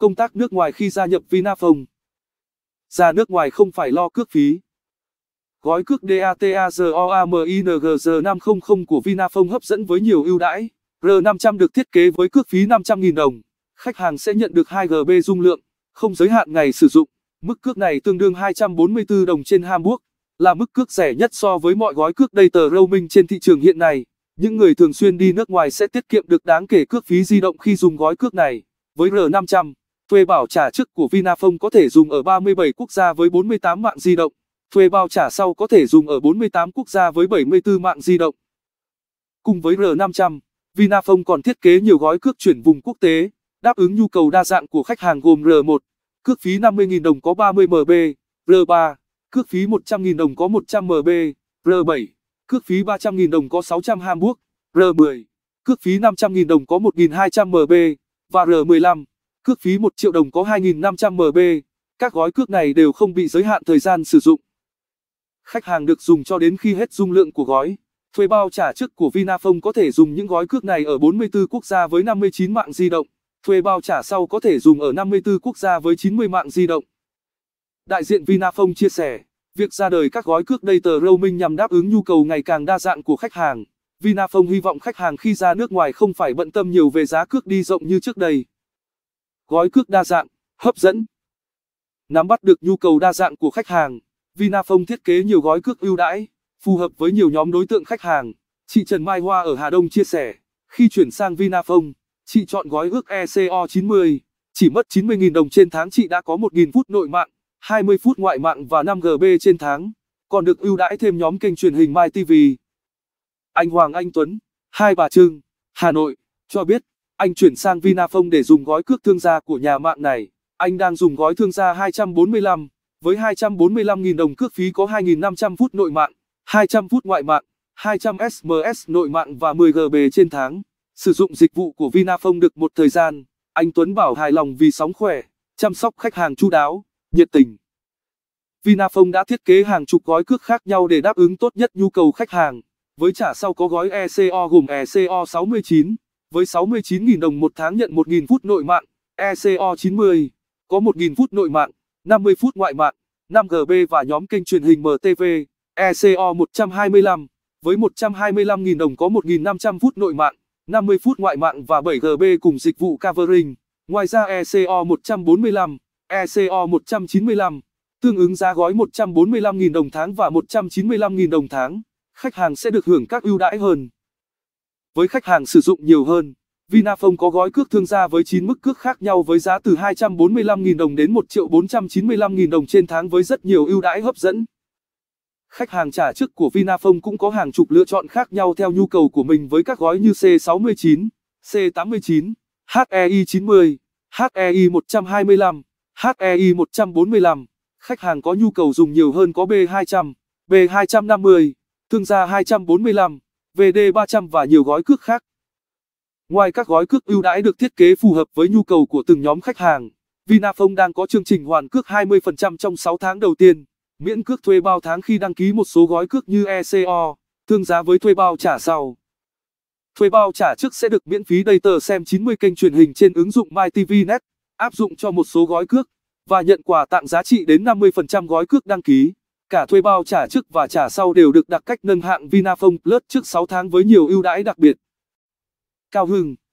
Công tác nước ngoài khi gia nhập Vinaphone Ra nước ngoài không phải lo cước phí Gói cước DATAZOAMINGZ500 của Vinaphone hấp dẫn với nhiều ưu đãi R500 được thiết kế với cước phí 500.000 đồng Khách hàng sẽ nhận được 2 GB dung lượng, không giới hạn ngày sử dụng Mức cước này tương đương 244 đồng trên Hamburg là mức cước rẻ nhất so với mọi gói cước data roaming trên thị trường hiện nay. Những người thường xuyên đi nước ngoài sẽ tiết kiệm được đáng kể cước phí di động khi dùng gói cước này. Với R500, Thuê bảo trả trước của Vinaphone có thể dùng ở 37 quốc gia với 48 mạng di động. Thuê bao trả sau có thể dùng ở 48 quốc gia với 74 mạng di động. Cùng với R500, Vinaphone còn thiết kế nhiều gói cước chuyển vùng quốc tế, đáp ứng nhu cầu đa dạng của khách hàng gồm R1, cước phí 50.000 đồng có 30 MB, R3, cước phí 100.000 đồng có 100 MB, R7, cước phí 300.000 đồng có 600 Hamburg, R10, cước phí 500.000 đồng có 1.200 MB, và R15 cước phí 1 triệu đồng có 2.500 MB. Các gói cước này đều không bị giới hạn thời gian sử dụng. Khách hàng được dùng cho đến khi hết dung lượng của gói. Thuê bao trả trước của Vinaphone có thể dùng những gói cước này ở 44 quốc gia với 59 mạng di động. Thuê bao trả sau có thể dùng ở 54 quốc gia với 90 mạng di động. Đại diện Vinaphone chia sẻ, việc ra đời các gói cước data roaming nhằm đáp ứng nhu cầu ngày càng đa dạng của khách hàng. Vinaphone hy vọng khách hàng khi ra nước ngoài không phải bận tâm nhiều về giá cước đi rộng như trước đây gói cước đa dạng, hấp dẫn. Nắm bắt được nhu cầu đa dạng của khách hàng, Vinaphone thiết kế nhiều gói cước ưu đãi, phù hợp với nhiều nhóm đối tượng khách hàng. Chị Trần Mai Hoa ở Hà Đông chia sẻ, khi chuyển sang Vinaphone, chị chọn gói ước ECO 90, chỉ mất 90.000 đồng trên tháng chị đã có 1.000 phút nội mạng, 20 phút ngoại mạng và 5GB trên tháng, còn được ưu đãi thêm nhóm kênh truyền hình MyTV. Anh Hoàng Anh Tuấn, Hai Bà Trưng, Hà Nội, cho biết anh chuyển sang Vinaphone để dùng gói cước thương gia của nhà mạng này. Anh đang dùng gói thương gia 245, với 245.000 đồng cước phí có 2.500 phút nội mạng, 200 phút ngoại mạng, 200 SMS nội mạng và 10 GB trên tháng. Sử dụng dịch vụ của Vinaphone được một thời gian, anh Tuấn bảo hài lòng vì sóng khỏe, chăm sóc khách hàng chu đáo, nhiệt tình. Vinaphone đã thiết kế hàng chục gói cước khác nhau để đáp ứng tốt nhất nhu cầu khách hàng. Với trả sau có gói ECO gồm ECO 69, với 69.000 đồng một tháng nhận 1.000 phút nội mạng, ECO 90, có 1.000 phút nội mạng, 50 phút ngoại mạng, 5GB và nhóm kênh truyền hình MTV, ECO 125, với 125.000 đồng có 1.500 phút nội mạng, 50 phút ngoại mạng và 7GB cùng dịch vụ covering. Ngoài ra ECO 145, ECO 195, tương ứng giá gói 145.000 đồng tháng và 195.000 đồng tháng, khách hàng sẽ được hưởng các ưu đãi hơn với khách hàng sử dụng nhiều hơn. Vinaphone có gói cước thương gia với 9 mức cước khác nhau với giá từ 245.000 đồng đến 1 495.000 đồng trên tháng với rất nhiều ưu đãi hấp dẫn. Khách hàng trả trước của Vinaphone cũng có hàng chục lựa chọn khác nhau theo nhu cầu của mình với các gói như C69, C89, HEI 90, HEI 125, HEI 145. Khách hàng có nhu cầu dùng nhiều hơn có B200, B250, thương gia 245. VD300 và nhiều gói cước khác. Ngoài các gói cước ưu đãi được thiết kế phù hợp với nhu cầu của từng nhóm khách hàng, Vinaphone đang có chương trình hoàn cước 20% trong 6 tháng đầu tiên, miễn cước thuê bao tháng khi đăng ký một số gói cước như ECO, thương giá với thuê bao trả sau. Thuê bao trả trước sẽ được miễn phí data xem 90 kênh truyền hình trên ứng dụng MyTVNet, áp dụng cho một số gói cước, và nhận quà tặng giá trị đến 50% gói cước đăng ký cả thuê bao trả trước và trả sau đều được đặt cách nâng hạng Vinaphone Plus trước 6 tháng với nhiều ưu đãi đặc biệt. Cao Hưng